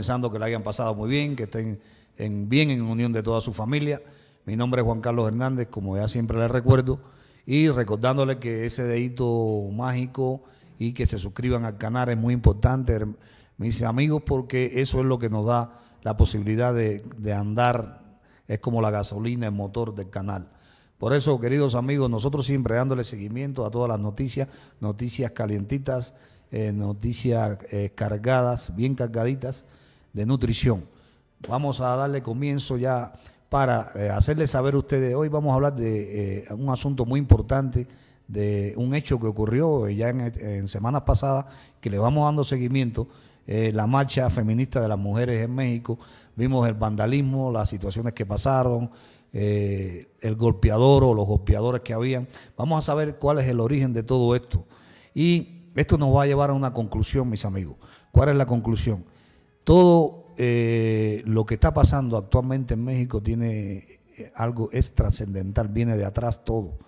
pensando que la hayan pasado muy bien, que estén bien en unión de toda su familia. Mi nombre es Juan Carlos Hernández, como ya siempre les recuerdo, y recordándole que ese dedito mágico y que se suscriban al canal es muy importante, mis amigos, porque eso es lo que nos da la posibilidad de, andar, es como la gasolina, el motor del canal. Por eso, queridos amigos, nosotros siempre dándole seguimiento a todas las noticias, noticias calientitas, eh, noticias eh, cargadas, bien cargaditas de nutrición. Vamos a darle comienzo ya para eh, hacerles saber a ustedes, hoy vamos a hablar de eh, un asunto muy importante, de un hecho que ocurrió eh, ya en, semanas pasadas, que le vamos dando seguimiento, la marcha feminista de las mujeres en México, vimos el vandalismo, las situaciones que pasaron, el golpeador o los golpeadores que habían, vamos a saber cuál es el origen de todo esto. Y esto nos va a llevar a una conclusión, mis amigos. ¿Cuál es la conclusión? todo eh, lo que está pasando actualmente en México tiene eh, algo, es trascendental, viene de atrás todo.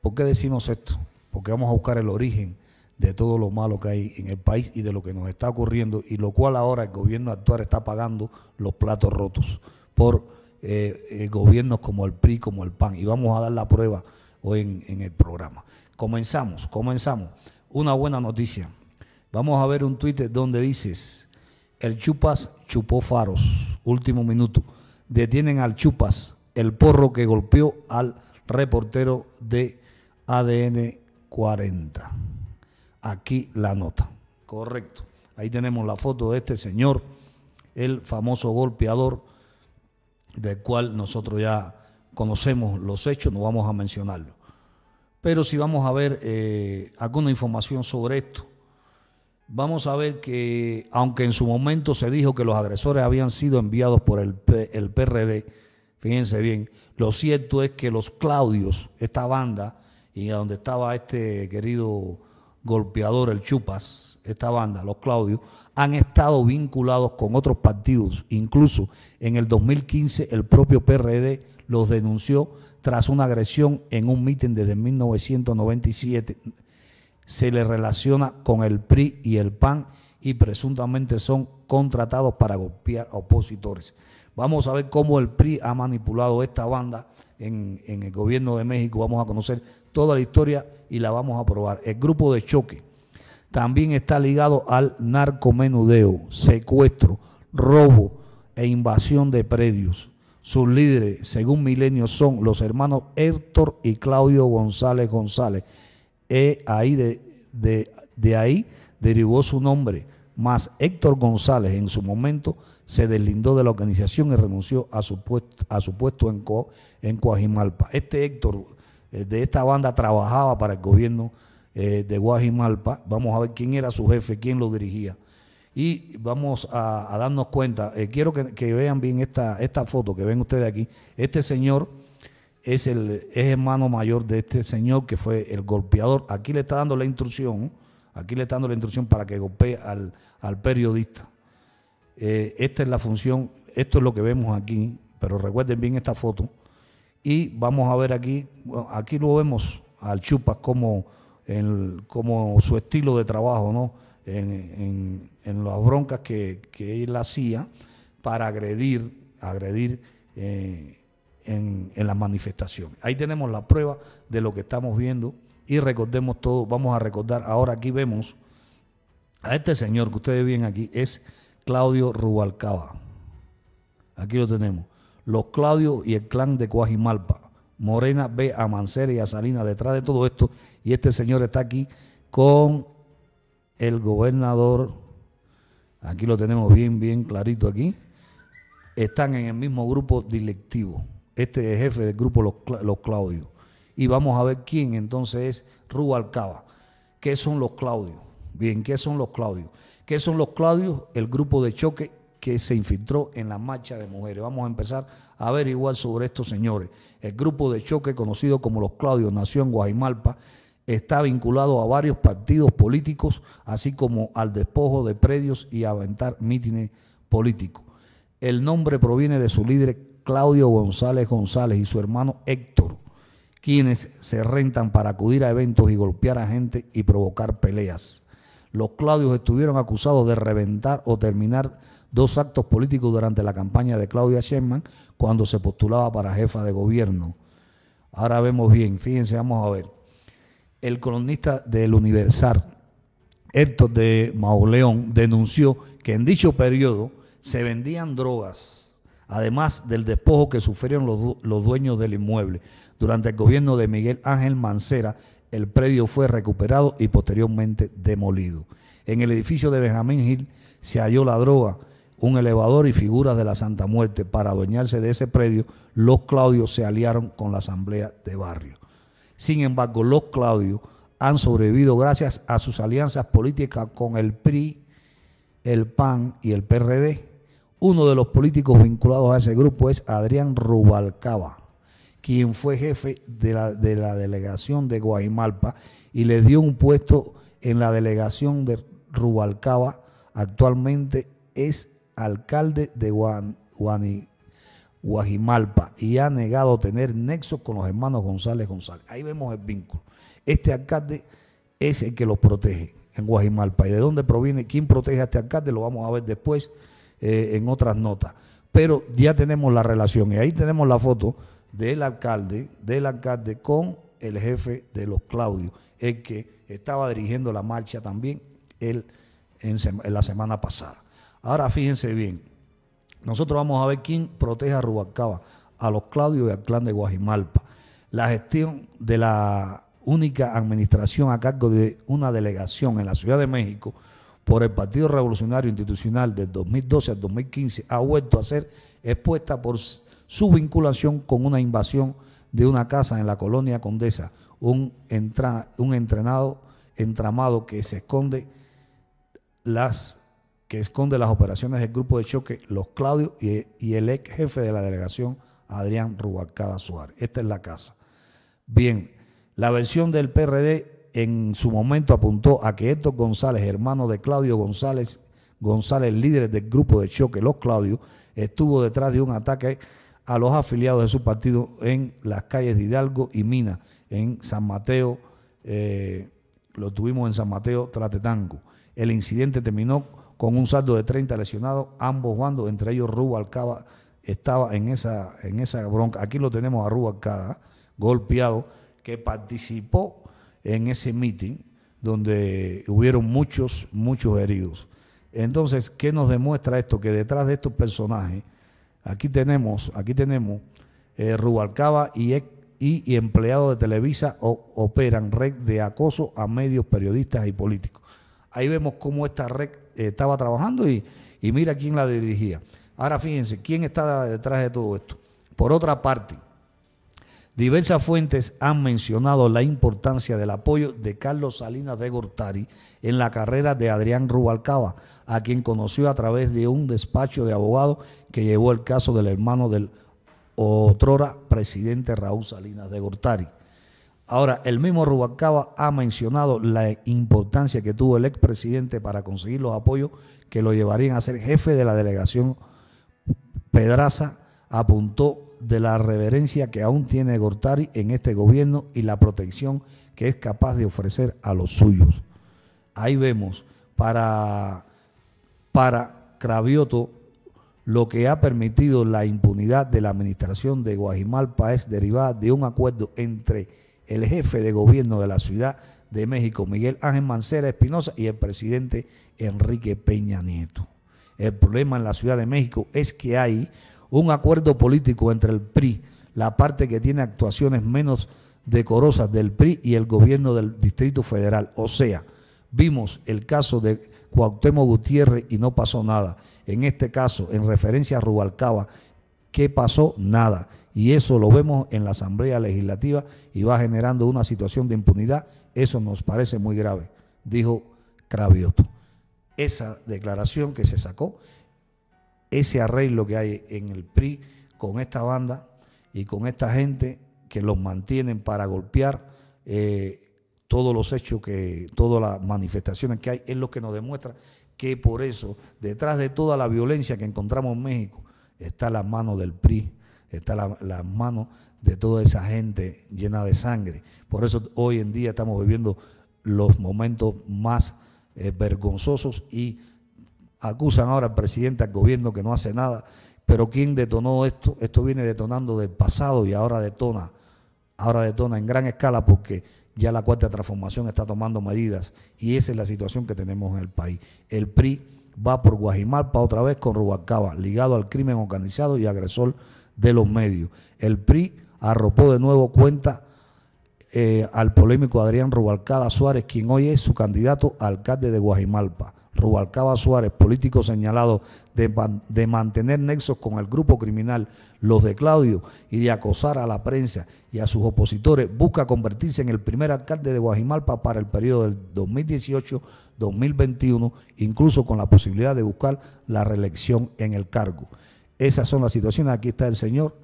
¿Por qué decimos esto? Porque vamos a buscar el origen de todo lo malo que hay en el país y de lo que nos está ocurriendo, y lo cual ahora el gobierno actual está pagando los platos rotos por eh, gobiernos como el PRI, como el PAN, y vamos a dar la prueba hoy en, en el programa. Comenzamos, comenzamos. Una buena noticia. Vamos a ver un Twitter donde dices, el Chupas chupó faros. Último minuto. Detienen al Chupas, el porro que golpeó al reportero de ADN 40. Aquí la nota. Correcto. Ahí tenemos la foto de este señor, el famoso golpeador, del cual nosotros ya conocemos los hechos, no vamos a mencionarlo. Pero si vamos a ver eh, alguna información sobre esto, vamos a ver que, aunque en su momento se dijo que los agresores habían sido enviados por el, el PRD, fíjense bien, lo cierto es que los Claudios, esta banda, y a donde estaba este querido golpeador, el Chupas, esta banda, los Claudios, han estado vinculados con otros partidos. Incluso en el 2015 el propio PRD los denunció tras una agresión en un mitin desde 1997 se le relaciona con el PRI y el PAN y presuntamente son contratados para golpear a opositores. Vamos a ver cómo el PRI ha manipulado esta banda en, el gobierno de México. Vamos a conocer toda la historia y la vamos a probar. El grupo de choque también está ligado al narcomenudeo, secuestro, robo e invasión de predios. Sus líderes, según Milenio, son los hermanos Héctor y Claudio González González e de, ahí derivó su nombre, más Héctor González en su momento se deslindó de la organización y renunció a su puesto, en, Co, en Coajimalpa. Este Héctor eh, de esta banda trabajaba para el gobierno eh, de Guajimalpa. Vamos a ver quién era su jefe, quién lo dirigía. Y vamos a, darnos cuenta, eh, quiero que, vean bien esta, esta foto que ven ustedes aquí. Este señor es el es hermano mayor de este señor que fue el golpeador. Aquí le está dando la instrucción, aquí le está dando la instrucción para que golpee al, periodista. Eh, esta es la función, esto es lo que vemos aquí, pero recuerden bien esta foto. Y vamos a ver aquí, aquí lo vemos al Chupas como, como su estilo de trabajo, ¿no? En, las broncas que, él hacía para agredir, agredir. Eh, en, las manifestaciones. Ahí tenemos la prueba de lo que estamos viendo y recordemos todo, vamos a recordar, ahora aquí vemos a este señor que ustedes ven aquí, es Claudio Rubalcaba. Aquí lo tenemos. Los Claudio y el clan de Coajimalpa. Morena ve a Mancera y a Salina detrás de todo esto y este señor está aquí con el gobernador. Aquí lo tenemos bien, bien clarito aquí. Están en el mismo grupo directivo este jefe del grupo Los, los Claudios. Y vamos a ver quién entonces es Rubalcaba. ¿Qué son los Claudios? Bien, ¿qué son los Claudios? ¿Qué son los Claudios? El grupo de choque que se infiltró en la marcha de mujeres. Vamos a empezar a averiguar sobre estos señores. El grupo de choque conocido como los Claudios nació en Guajimalpa, está vinculado a varios partidos políticos, así como al despojo de predios y a aventar mítines políticos. El nombre proviene de su líder Claudio González González y su hermano Héctor, quienes se rentan para acudir a eventos y golpear a gente y provocar peleas. Los Claudios estuvieron acusados de reventar o terminar dos actos políticos durante la campaña de Claudia Sherman cuando se postulaba para jefa de gobierno. Ahora vemos bien, fíjense, vamos a ver. El columnista del Universal, Héctor de Mauleón, denunció que en dicho periodo se vendían drogas además del despojo que sufrieron los, dueños del inmueble. Durante el gobierno de Miguel Ángel Mancera, el predio fue recuperado y posteriormente demolido. En el edificio de Benjamín Hill se halló la droga, un elevador y figuras de la Santa Muerte. Para adueñarse de ese predio, los Claudios se aliaron con la Asamblea de Barrio. Sin embargo, los Claudios han sobrevivido gracias a sus alianzas políticas con el PRI, el PAN y el PRD, uno de los políticos vinculados a ese grupo es Adrián Rubalcaba, quien fue jefe de la, delegación de Guaymalpa y le dio un puesto en la delegación de Rubalcaba. Actualmente es alcalde de Guajimalpa y ha negado tener nexos con los hermanos González González. Ahí vemos el vínculo. Este alcalde es el que los protege en Guajimalpa. ¿Y de dónde proviene? ¿Quién protege a este alcalde? Lo vamos a ver después. Eh, en otras notas. Pero ya tenemos la relación y ahí tenemos la foto del alcalde, del alcalde con el jefe de los Claudios, el que estaba dirigiendo la marcha también él en, la semana pasada. Ahora fíjense bien, nosotros vamos a ver quién protege a Rubalcaba, a los Claudios y al clan de Guajimalpa. La gestión de la única administración a cargo de una delegación en la Ciudad de México por el Partido Revolucionario Institucional del 2012 al 2015 ha vuelto a ser expuesta por su vinculación con una invasión de una casa en la colonia Condesa, un, entrenado, entramado que se esconde las que esconde las operaciones del grupo de choque Los Claudios y, el ex jefe de la delegación Adrián Rubalcada Suárez. Esta es la casa. Bien, la versión del PRD en su momento apuntó a que Héctor González, hermano de Claudio González, González, líder del grupo de choque Los Claudios, estuvo detrás de un ataque a los afiliados de su partido en las calles de Hidalgo y Mina en San Mateo, eh, lo tuvimos en San Mateo, Tratetango. El incidente terminó con un saldo de 30 lesionados, ambos bandos, entre ellos Rubo Alcaba, estaba en esa, en esa bronca. Aquí lo tenemos a Rubalcaba Alcaba, golpeado, que participó en ese meeting donde hubieron muchos, muchos heridos. Entonces, ¿qué nos demuestra esto? Que detrás de estos personajes, aquí tenemos, aquí tenemos eh, Rubalcaba y, y, de Televisa operan red de acoso a medios, periodistas y políticos. Ahí vemos cómo esta red eh, estaba trabajando y, y mira quién la dirigía. Ahora fíjense, ¿quién está detrás de todo esto? Por otra parte, Diversas fuentes han mencionado la importancia del apoyo de Carlos Salinas de Gortari en la carrera de Adrián Rubalcaba, a quien conoció a través de un despacho de abogado que llevó el caso del hermano del otrora presidente Raúl Salinas de Gortari. Ahora, el mismo Rubalcaba ha mencionado la importancia que tuvo el expresidente para conseguir los apoyos que lo llevarían a ser jefe de la delegación Pedraza apuntó de la reverencia que aún tiene Gortari en este gobierno y la protección que es capaz de ofrecer a los suyos. Ahí vemos para, para Cravioto lo que ha permitido la impunidad de la administración de Guajimalpa es derivada de un acuerdo entre el jefe de gobierno de la Ciudad de México, Miguel Ángel Mancera Espinosa, y el presidente Enrique Peña Nieto. El problema en la Ciudad de México es que hay un acuerdo político entre el PRI, la parte que tiene actuaciones menos decorosas del PRI y el gobierno del Distrito Federal. O sea, vimos el caso de Cuauhtémoc Gutiérrez y no pasó nada. En este caso, en referencia a Rubalcaba, ¿qué pasó? Nada. Y eso lo vemos en la Asamblea Legislativa y va generando una situación de impunidad. Eso nos parece muy grave, dijo Cravioto. Esa declaración que se sacó ese arreglo que hay en el PRI con esta banda y con esta gente que los mantienen para golpear eh, todos los hechos que, todas las manifestaciones que hay, es lo que nos demuestra que por eso, detrás de toda la violencia que encontramos en México, está la mano del PRI, está la, mano de toda esa gente llena de sangre. Por eso hoy en día estamos viviendo los momentos más eh, vergonzosos y acusan ahora al presidente, al gobierno que no hace nada, pero ¿quién detonó esto? Esto viene detonando del pasado y ahora detona, ahora detona en gran escala porque ya la cuarta transformación está tomando medidas y esa es la situación que tenemos en el país. El PRI va por Guajimalpa otra vez con Rubalcaba, ligado al crimen organizado y agresor de los medios. El PRI arropó de nuevo cuenta eh, al polémico Adrián Rubalcaba Suárez, quien hoy es su candidato a alcalde de Guajimalpa. Rubalcaba Suárez, político señalado de, mantener nexos con el grupo criminal Los de Claudio y de acosar a la prensa y a sus opositores, busca convertirse en el primer alcalde de Guajimalpa para el periodo del 2018-2021, incluso con la posibilidad de buscar la reelección en el cargo. Esas son las situaciones, aquí está el señor,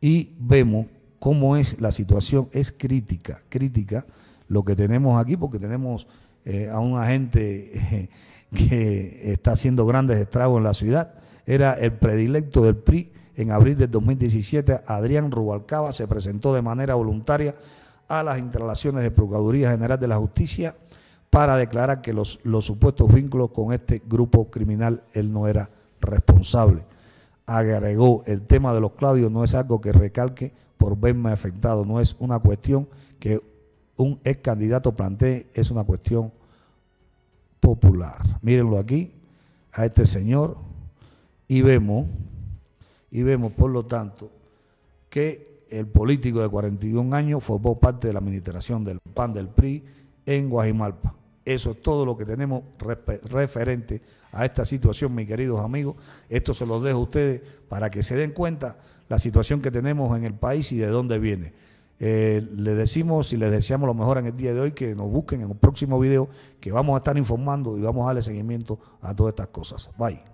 y vemos cómo es la situación, es crítica, crítica lo que tenemos aquí, porque tenemos eh, a un agente que está haciendo grandes estragos en la ciudad. Era el predilecto del PRI. En abril del 2017, Adrián Rubalcaba se presentó de manera voluntaria a las instalaciones de Procuraduría General de la Justicia para declarar que los, los supuestos vínculos con este grupo criminal él no era responsable. Agregó, el tema de los Claudios no es algo que recalque por verme afectado, no es una cuestión que un ex candidato plantee es una cuestión popular. Mírenlo aquí, a este señor, y vemos, y vemos por lo tanto, que el político de 41 años formó parte de la administración del PAN del PRI en Guajimalpa. Eso es todo lo que tenemos referente a esta situación, mis queridos amigos. Esto se los dejo a ustedes para que se den cuenta la situación que tenemos en el país y de dónde viene. Eh, le decimos y les deseamos lo mejor en el día de hoy, que nos busquen en un próximo video, que vamos a estar informando y vamos a darle seguimiento a todas estas cosas. Bye.